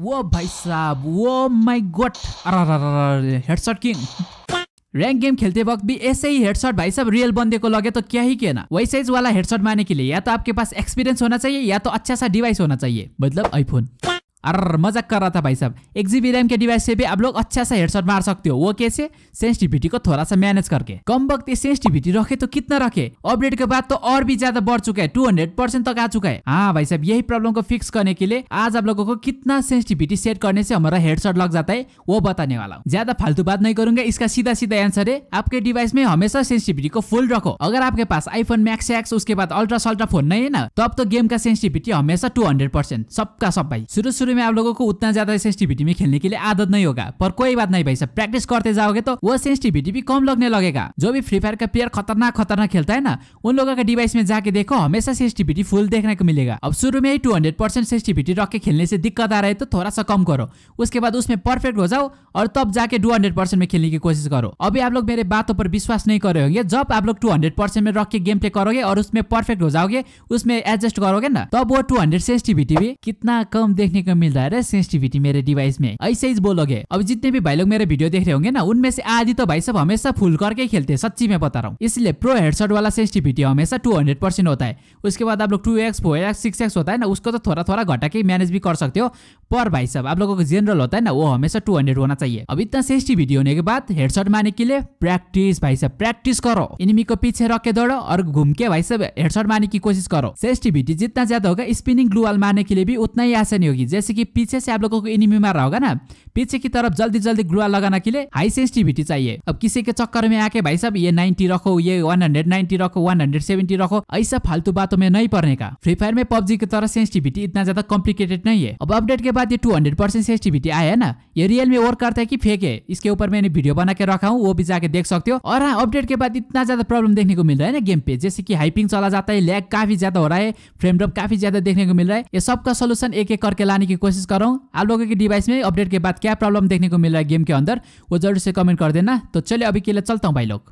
वो भाई साहब वो my goat headshot king rank game खेलते वक्त भी ऐसे ही हेडसेट भाई साहब रियल बंदे को लगे तो क्या ही क्या ना साइज वाला हेडसेट मारने के लिए या तो आपके पास एक्सपीरियंस होना चाहिए या तो अच्छा सा डिवाइस होना चाहिए मतलब आईफोन अर मजाक कर रहा था भाई साहब एक जी बी रैम के डिवाइस से भी आप लोग अच्छा सा हेडसेट मार सकते हो वो कैसे सेंसिटिविटी को थोड़ा सा मैनेज करके कम वक्त सेंसिटिविटी रखे तो कितना रखे अपडेट के बाद तो और भी ज्यादा बढ़ चुका है टू हंड्रेड परसेंट तक आ चुका है हाँ भाई साहब यही प्रॉब्लम को फिक्स करने के लिए आज आप लोगों को कितना सेंसिटिविटी सेट करने से हमारा हेडसेट लग जाता है वो बताने वाला हूँ ज्यादा फालतू बात नहीं करूंगा इसका सीधा सीधा आंसर है आपके डिवाइस में हमेशा सेंसिटिविटी को फुल रखो अगर आपके पास आईफोन मैक्स एक्स उसके बाद अल्ट्रा सल्ट्रा फोन नहीं है ना तो अब तो गेम का सेंसिटिविटी हमेशा टू हंड्रेड परसेंट सबका सब भाई शुरू शुरू शुरू में आप लोगों को उतना ज्यादा सेंसिटिविटी में खेलने के लिए आदत नहीं होगा पर कोई बात नहीं भाई साहब प्रैक्टिस करते जाओगे तो वो सेंसिटिविटी भी कम लगने लगेगा जो भी फ्री फायर का प्लेयर खतरनाक खतरनाक खेलता है ना उन लोगों का डिवाइस में जाके देखो हमेशा सेंसिटिविटी फुल देखने को मिलेगा अब शुरू में ही टू हंड्रेड परसेंट सेंसिटिविटी रख के खेलने से दिक्कत आ रहा है तो थोड़ा सा कम करो उसके बाद उसमें परफेक्ट हो जाओ और तब जाके टू हंड्रेड परसेंट में खेलने की कोशिश करो अभी आप लोग मेरे बातों पर विश्वास नहीं कर रहे होंगे जब आप लोग टू हंड्रेड परसेंट में रख के गेम प्ले करोगे और उसमें परफेक्ट हो जाओगे उसमें एडजस्ट करोगे ना तब वो टू हंड्रेड सेंसिटिविटी भी कितना कम देखने को मिल रहा है सेंसिटिविटी मेरे डिवाइस में ऐसे ही बोलोगे अब जितने भी भाई लोग मेरे वीडियो देख रहे होंगे ना उनमें से आदि तो भाई सब हमेशा फुल करके खेलते हैं सच्ची में बता रहा हूँ इसलिए प्रो हेडसेट वाला सेंसिटिविटी हमेशा टू होता है उसके बाद आप लोग टू एक्स फोर होता है ना उसको तो थोड़ा थोड़ा घटा के मैनेज भी कर सकते हो पर भाई साहब आप लोगों को जनरल होता है ना वो हमेशा टू होना चाहिए अब इतना सेंसिटिविटी होने के बाद हेडसेट मारने के लिए प्रैक्टिस भाई साहब प्रैक्टिस करो इनमी को पीछे रख के दौड़ो और घूम के भाई साहब हेडसेट मारने की कोशिश करो सेंसिटिविटी जितना ज्यादा होगा स्पिनिंग ग्लूवाल मारने के लिए भी उतना ही आसानी होगी जैसे जैसे कि पीछे से आप लोगों को एनिमी मार रहा होगा ना पीछे की तरफ जल्दी जल्दी ग्लूआ लगाना के लिए हाई सेंसिटिविटी चाहिए अब किसी के चक्कर में आके भाई साहब ये 90 रखो ये 190 रखो 170 रखो ऐसा फालतू बातों में नहीं पड़ने का फ्री फायर में पब्जी की तरह सेंसिटिविटी इतना ज्यादा कॉम्प्लिकेटेड नहीं है अब अपडेट के बाद ये टू हंड्रेड परसेंट सेंसिटिविटी आया है ना ये रियल में वर्क करता है कि फेक है इसके ऊपर मैंने वीडियो बना के रखा हूँ वो भी जाके देख सकते हो और हाँ अपडेट के बाद इतना ज्यादा प्रॉब्लम देखने को मिल रहा है ना गेम पे जैसे कि हाइपिंग चला जाता है लैग काफी ज्यादा हो रहा है फ्रेम ड्रॉप काफी ज्यादा देखने को मिल रहा है ये सबका सोल्यूशन एक एक करके लाने की कोशिश करूँ आप लोगों की डिवाइस में अपडेट के बाद क्या प्रॉब्लम देखने को मिल रहा है गेम के अंदर वो जरूर से कमेंट कर देना तो चलिए अभी के लिए चलता हूँ भाई लोग